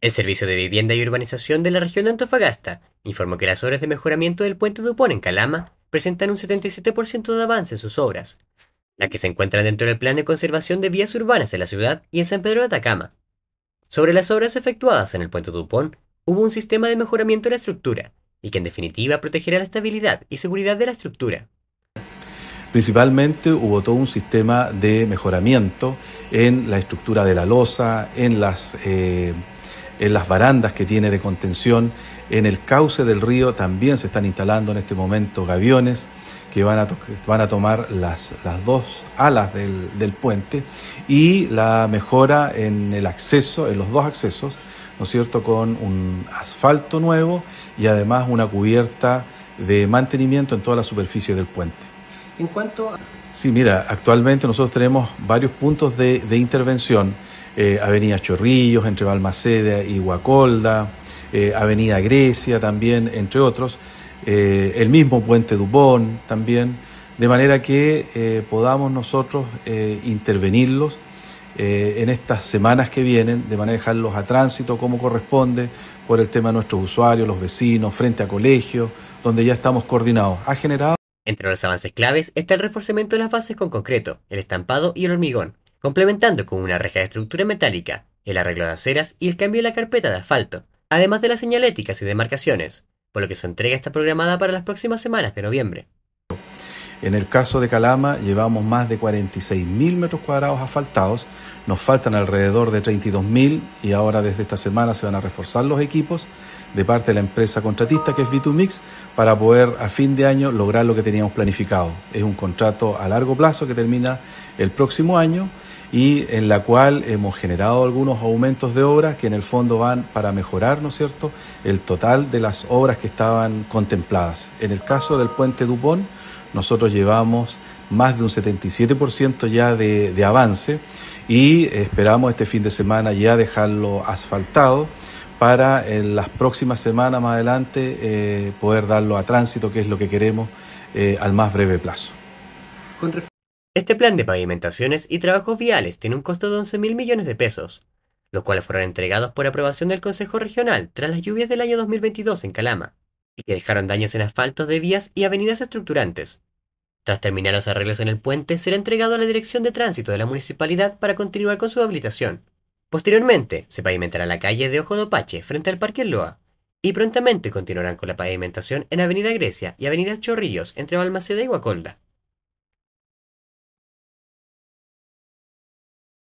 El Servicio de Vivienda y Urbanización de la región de Antofagasta informó que las obras de mejoramiento del puente Dupón en Calama presentan un 77% de avance en sus obras, las que se encuentran dentro del Plan de Conservación de Vías Urbanas en la ciudad y en San Pedro de Atacama. Sobre las obras efectuadas en el puente Dupón, hubo un sistema de mejoramiento de la estructura, y que en definitiva protegerá la estabilidad y seguridad de la estructura. Principalmente hubo todo un sistema de mejoramiento en la estructura de la losa, en las... Eh, en las barandas que tiene de contención, en el cauce del río también se están instalando en este momento gaviones que van a, van a tomar las, dos alas del, puente y la mejora en el acceso, en los dos accesos, ¿no es cierto?, con un asfalto nuevo y además una cubierta de mantenimiento en toda la superficie del puente. En cuanto a... Sí, mira, actualmente nosotros tenemos varios puntos de, de intervención eh, Avenida Chorrillos, entre Balmaceda y Huacolda, eh, Avenida Grecia también, entre otros, eh, el mismo Puente Dubón también, de manera que podamos nosotros intervenirlos en estas semanas que vienen, de manejarlos a tránsito como corresponde, por el tema de nuestros usuarios, los vecinos, frente a colegios, donde ya estamos coordinados. Ha generado entre los avances claves está el reforzamiento de las bases con concreto, el estampado y el hormigón, complementando con una reja de estructura metálica, el arreglo de aceras y el cambio de la carpeta de asfalto, además de las señaléticas y demarcaciones, por lo que su entrega está programada para las próximas semanas de noviembre. En el caso de Calama llevamos más de 46.000 metros cuadrados asfaltados, nos faltan alrededor de 32.000 y ahora desde esta semana se van a reforzar los equipos de parte de la empresa contratista que es V2Mix... para poder a fin de año lograr lo que teníamos planificado. Es un contrato a largo plazo que termina el próximo año y en la cual hemos generado algunos aumentos de obras que en el fondo van para mejorar, ¿no es cierto?, el total de las obras que estaban contempladas. En el caso del puente Dupont, nosotros llevamos más de un 77% ya de, avance y esperamos este fin de semana ya dejarlo asfaltado para en las próximas semanas más adelante eh, poder darlo a tránsito, que es lo que queremos eh, al más breve plazo. Este plan de pavimentaciones y trabajos viales tiene un costo de 11.000 millones de pesos, los cuales fueron entregados por aprobación del Consejo Regional tras las lluvias del año 2022 en Calama, y que dejaron daños en asfaltos de vías y avenidas estructurantes. Tras terminar los arreglos en el puente, será entregado a la Dirección de Tránsito de la Municipalidad para continuar con su habilitación. Posteriormente, se pavimentará la calle de Ojo de Pache frente al Parque Loa, y prontamente continuarán con la pavimentación en Avenida Grecia y Avenida Chorrillos entre Balmaceda y Guacolda.